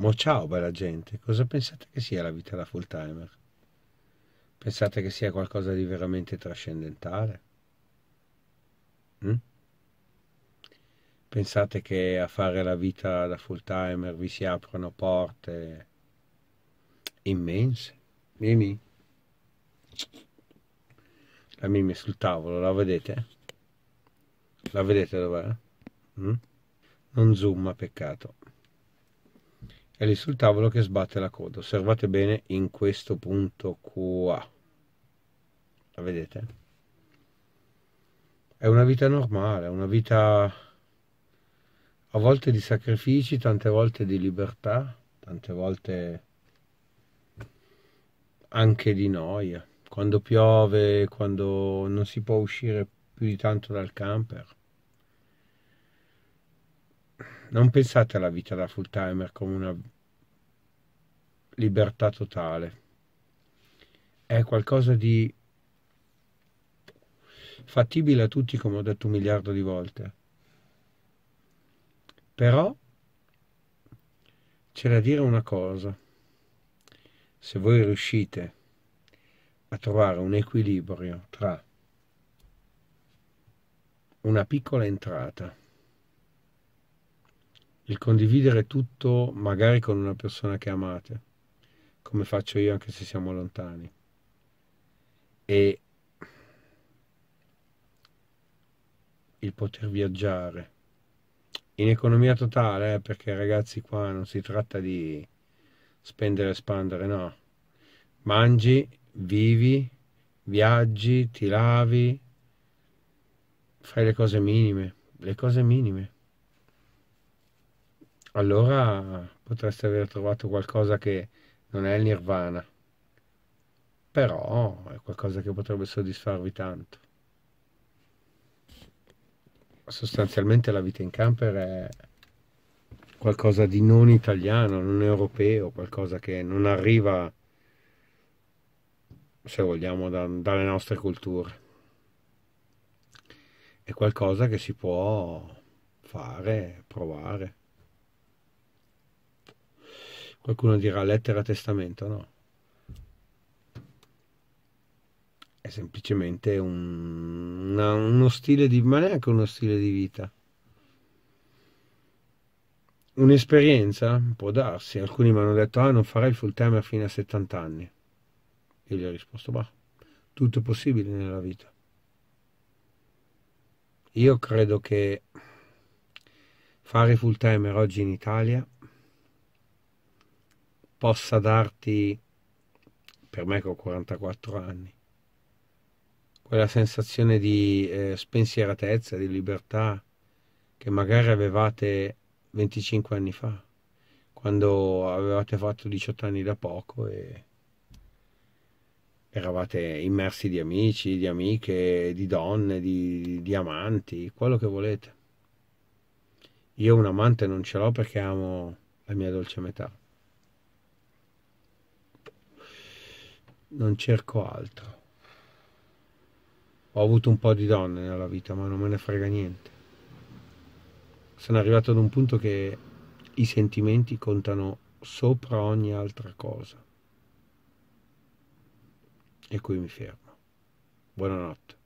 Mo ciao bella gente, cosa pensate che sia la vita da full timer? Pensate che sia qualcosa di veramente trascendentale? Mm? Pensate che a fare la vita da full timer vi si aprono porte immense? Mimi? La Mimi è sul tavolo, la vedete? La vedete dov'è? Mm? Non zoom, peccato è lì sul tavolo che sbatte la coda. Osservate bene in questo punto qua. La vedete? È una vita normale, una vita a volte di sacrifici, tante volte di libertà, tante volte anche di noia. Quando piove, quando non si può uscire più di tanto dal camper non pensate alla vita da full timer come una libertà totale. È qualcosa di fattibile a tutti, come ho detto un miliardo di volte. Però c'è da dire una cosa. Se voi riuscite a trovare un equilibrio tra una piccola entrata il condividere tutto magari con una persona che amate, come faccio io anche se siamo lontani. E il poter viaggiare in economia totale, eh, perché ragazzi qua non si tratta di spendere e spandere, no. Mangi, vivi, viaggi, ti lavi, fai le cose minime, le cose minime allora potreste aver trovato qualcosa che non è il nirvana, però è qualcosa che potrebbe soddisfarvi tanto. Sostanzialmente la vita in camper è qualcosa di non italiano, non europeo, qualcosa che non arriva, se vogliamo, da, dalle nostre culture. È qualcosa che si può fare, provare. Qualcuno dirà lettera testamento, no. È semplicemente un, una, uno stile di, vita, ma neanche uno stile di vita. Un'esperienza? Può darsi. Alcuni mi hanno detto, ah, non farai il full time fino a 70 anni. Io gli ho risposto, ma tutto è possibile nella vita. Io credo che fare full timer oggi in Italia possa darti, per me che ho 44 anni, quella sensazione di eh, spensieratezza, di libertà che magari avevate 25 anni fa, quando avevate fatto 18 anni da poco e eravate immersi di amici, di amiche, di donne, di, di amanti, quello che volete. Io un amante non ce l'ho perché amo la mia dolce metà. non cerco altro. Ho avuto un po' di donne nella vita, ma non me ne frega niente. Sono arrivato ad un punto che i sentimenti contano sopra ogni altra cosa. E qui mi fermo. Buonanotte.